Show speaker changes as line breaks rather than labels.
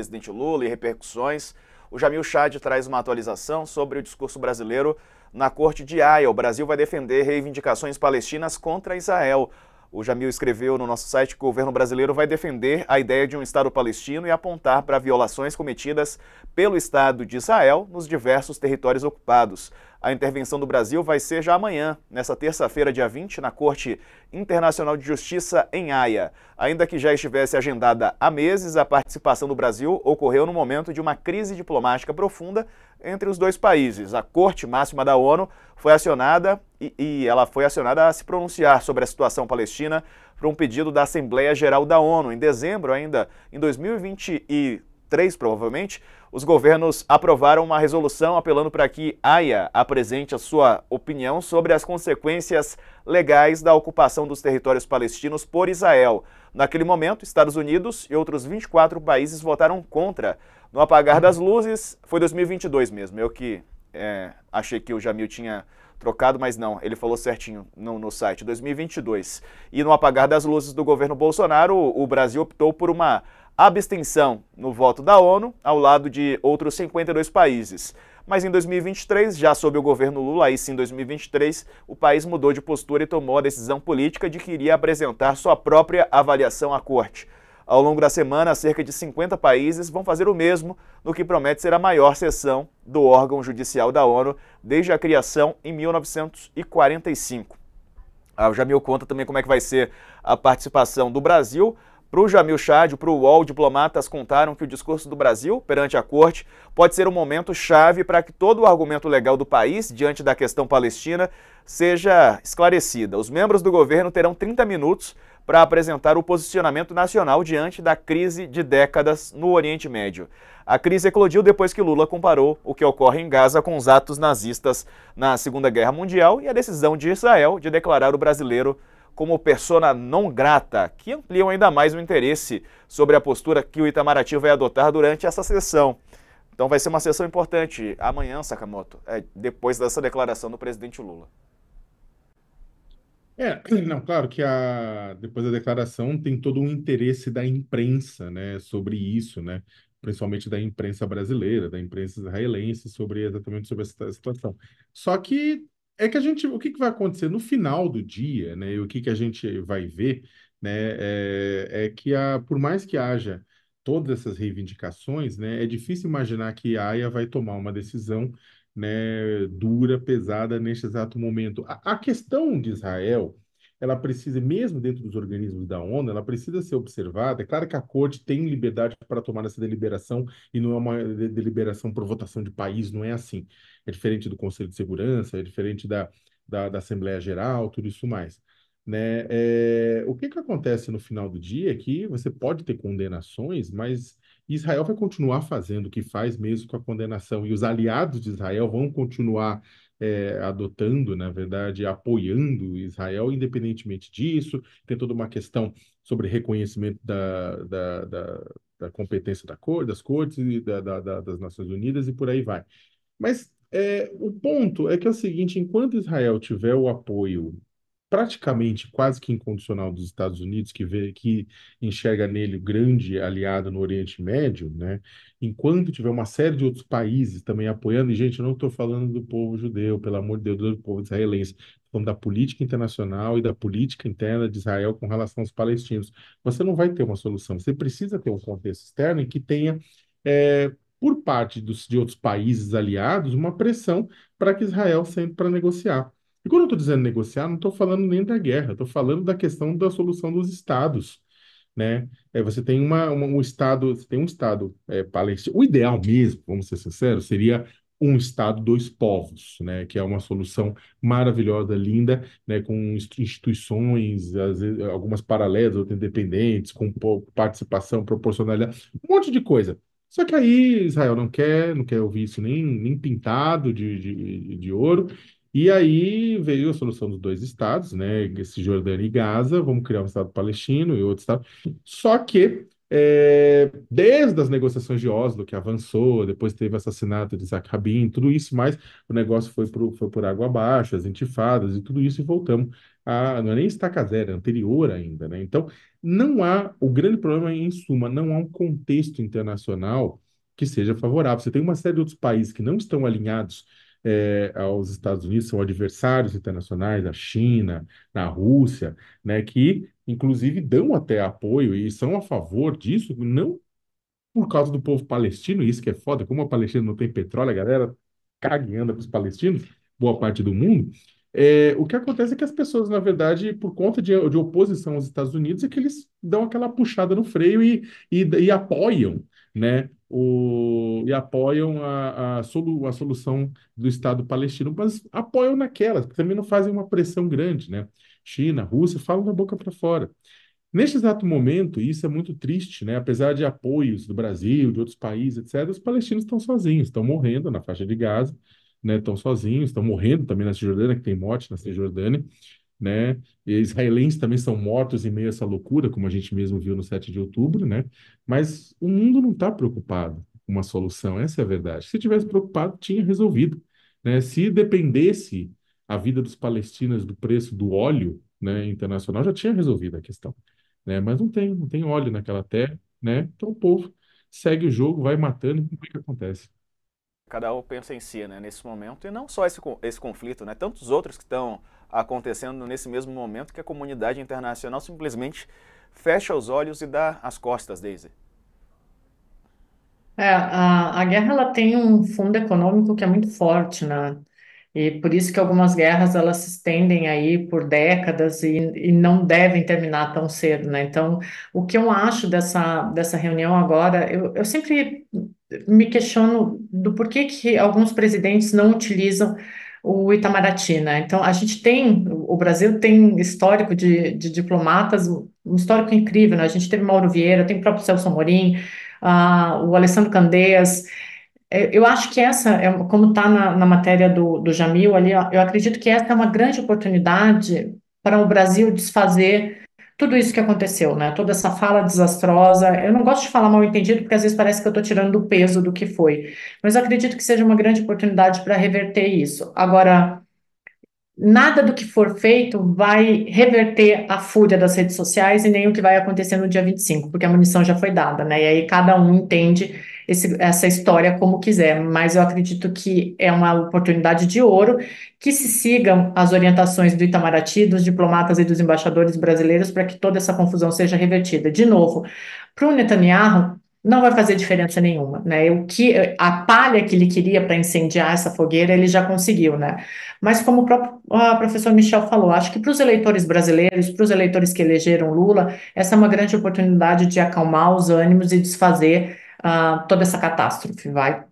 presidente Lula e repercussões. O Jamil Chad traz uma atualização sobre o discurso brasileiro na Corte de Haia. O Brasil vai defender reivindicações palestinas contra Israel. O Jamil escreveu no nosso site que o governo brasileiro vai defender a ideia de um Estado palestino e apontar para violações cometidas pelo Estado de Israel nos diversos territórios ocupados. A intervenção do Brasil vai ser já amanhã, nessa terça-feira, dia 20, na Corte Internacional de Justiça em Haia. Ainda que já estivesse agendada há meses, a participação do Brasil ocorreu no momento de uma crise diplomática profunda entre os dois países. A Corte Máxima da ONU foi acionada e, e ela foi acionada a se pronunciar sobre a situação palestina por um pedido da Assembleia Geral da ONU. Em dezembro ainda, em 2020 e três provavelmente, os governos aprovaram uma resolução apelando para que AIA apresente a sua opinião sobre as consequências legais da ocupação dos territórios palestinos por Israel. Naquele momento, Estados Unidos e outros 24 países votaram contra. No apagar das luzes, foi 2022 mesmo. Eu que é, achei que o Jamil tinha trocado, mas não, ele falou certinho no, no site, 2022. E no apagar das luzes do governo Bolsonaro, o, o Brasil optou por uma abstenção no voto da ONU, ao lado de outros 52 países. Mas em 2023, já sob o governo Lula, aí sim em 2023, o país mudou de postura e tomou a decisão política de que iria apresentar sua própria avaliação à corte. Ao longo da semana, cerca de 50 países vão fazer o mesmo, no que promete ser a maior sessão do órgão judicial da ONU desde a criação em 1945. Ah, já me conta também como é que vai ser a participação do Brasil, para o Jamil Chad, para o UOL, diplomatas contaram que o discurso do Brasil perante a corte pode ser um momento chave para que todo o argumento legal do país diante da questão palestina seja esclarecida. Os membros do governo terão 30 minutos para apresentar o posicionamento nacional diante da crise de décadas no Oriente Médio. A crise eclodiu depois que Lula comparou o que ocorre em Gaza com os atos nazistas na Segunda Guerra Mundial e a decisão de Israel de declarar o brasileiro como persona não grata, que ampliam ainda mais o interesse sobre a postura que o Itamaraty vai adotar durante essa sessão. Então vai ser uma sessão importante amanhã, Sakamoto, é, depois dessa declaração do presidente Lula.
É, não, claro que a, depois da declaração tem todo um interesse da imprensa, né, sobre isso, né, principalmente da imprensa brasileira, da imprensa israelense, sobre exatamente sobre essa situação. Só que é que a gente, o que, que vai acontecer no final do dia, né? E o que, que a gente vai ver, né? É, é que a, por mais que haja todas essas reivindicações, né? É difícil imaginar que a AIA vai tomar uma decisão, né? Dura, pesada neste exato momento. A, a questão de Israel ela precisa, mesmo dentro dos organismos da ONU, ela precisa ser observada. É claro que a corte tem liberdade para tomar essa deliberação e não é uma deliberação por votação de país, não é assim. É diferente do Conselho de Segurança, é diferente da, da, da Assembleia Geral, tudo isso mais. Né? É, o que, que acontece no final do dia é que você pode ter condenações, mas Israel vai continuar fazendo o que faz mesmo com a condenação, e os aliados de Israel vão continuar é, adotando, na verdade, apoiando Israel, independentemente disso. Tem toda uma questão sobre reconhecimento da, da, da, da competência da cor, das cortes e da, da, das Nações Unidas e por aí vai. Mas é, o ponto é que é o seguinte: enquanto Israel tiver o apoio praticamente quase que incondicional dos Estados Unidos, que vê que enxerga nele o grande aliado no Oriente Médio, né? Enquanto tiver uma série de outros países também apoiando, e gente, eu não estou falando do povo judeu, pelo amor de Deus, do povo israelense, estou falando da política internacional e da política interna de Israel com relação aos palestinos. Você não vai ter uma solução, você precisa ter um contexto externo em que tenha é, por parte dos, de outros países aliados uma pressão para que Israel sempre para negociar. E quando eu estou dizendo negociar, não estou falando nem da guerra, estou falando da questão da solução dos estados. Né? É, você tem uma, uma, um estado, você tem um estado é, palestino. O ideal mesmo, vamos ser sinceros, seria um estado dois povos, né? Que é uma solução maravilhosa, linda, né? Com instituições, vezes, algumas paralelas, outras independentes, com participação, proporcionalidade, um monte de coisa. Só que aí Israel não quer, não quer ouvir isso nem, nem pintado de, de, de ouro, e aí veio a solução dos dois estados, né? Cisjordânia e Gaza, vamos criar um estado palestino e outro estado. Só que é, desde as negociações de Oslo, que avançou, depois teve o assassinato de Isaac Rabin, tudo isso, mas o negócio foi, pro, foi por água abaixo, as intifadas e tudo isso, e voltamos a, não é nem estaca zero, é anterior ainda, né? Então, não há, o grande problema, é, em suma, não há um contexto internacional que seja favorável. Você tem uma série de outros países que não estão alinhados é, aos Estados Unidos, são adversários internacionais, a China, na Rússia, né, que inclusive dão até apoio e são a favor disso, não por causa do povo palestino, isso que é foda, como a Palestina não tem petróleo, a galera caga e anda para os palestinos, boa parte do mundo, é, o que acontece é que as pessoas, na verdade, por conta de, de, oposição aos Estados Unidos, é que eles dão aquela puxada no freio e, e, e apoiam né, o, e apoiam a, a, solu, a solução do Estado palestino, mas apoiam naquelas, porque também não fazem uma pressão grande, né? China, Rússia, falam da boca para fora. Neste exato momento, e isso é muito triste, né? Apesar de apoios do Brasil, de outros países, etc., os palestinos estão sozinhos, estão morrendo na faixa de Gaza, né? Estão sozinhos, estão morrendo também na Cisjordânia, que tem morte na Cisjordânia, né? Israelenses também são mortos em meio a essa loucura, como a gente mesmo viu no 7 de outubro, né? Mas o mundo não está preocupado com uma solução, essa é a verdade. Se tivesse preocupado, tinha resolvido, né? Se dependesse a vida dos palestinos do preço do óleo, né, internacional, já tinha resolvido a questão, né? Mas não tem, não tem óleo naquela terra, né? Então o povo segue o jogo, vai matando e o que acontece?
cada um pensa em si, né, nesse momento, e não só esse, esse conflito, né, tantos outros que estão acontecendo nesse mesmo momento que a comunidade internacional simplesmente fecha os olhos e dá as costas, Daisy.
É, a, a guerra ela tem um fundo econômico que é muito forte, né? E por isso que algumas guerras elas se estendem aí por décadas e, e não devem terminar tão cedo, né? Então, o que eu acho dessa, dessa reunião agora, eu, eu sempre me questiono do porquê que alguns presidentes não utilizam o Itamaraty, né? Então, a gente tem, o Brasil tem histórico de, de diplomatas, um histórico incrível, né? A gente teve Mauro Vieira, tem o próprio Celso Amorim, uh, o Alessandro Candeias. É, eu acho que essa, é, como está na, na, matéria do, do Jamil ali, eu acredito que essa é uma grande oportunidade para o Brasil desfazer tudo isso que aconteceu, né? Toda essa fala desastrosa. Eu não gosto de falar mal entendido, porque às vezes parece que eu estou tirando o peso do que foi. Mas eu acredito que seja uma grande oportunidade para reverter isso. Agora, nada do que for feito vai reverter a fúria das redes sociais e nem o que vai acontecer no dia 25, porque a munição já foi dada, né? E aí cada um entende esse, essa história como quiser, mas eu acredito que é uma oportunidade de ouro que se sigam as orientações do Itamaraty, dos diplomatas e dos embaixadores brasileiros para que toda essa confusão seja revertida. De novo, para o Netanyahu, não vai fazer diferença nenhuma, né? O que a palha que ele queria para incendiar essa fogueira, ele já conseguiu, né? Mas como o próprio o professor Michel falou, acho que para os eleitores brasileiros, para os eleitores que elegeram Lula, essa é uma grande oportunidade de acalmar os ânimos e desfazer uh, toda essa catástrofe, vai.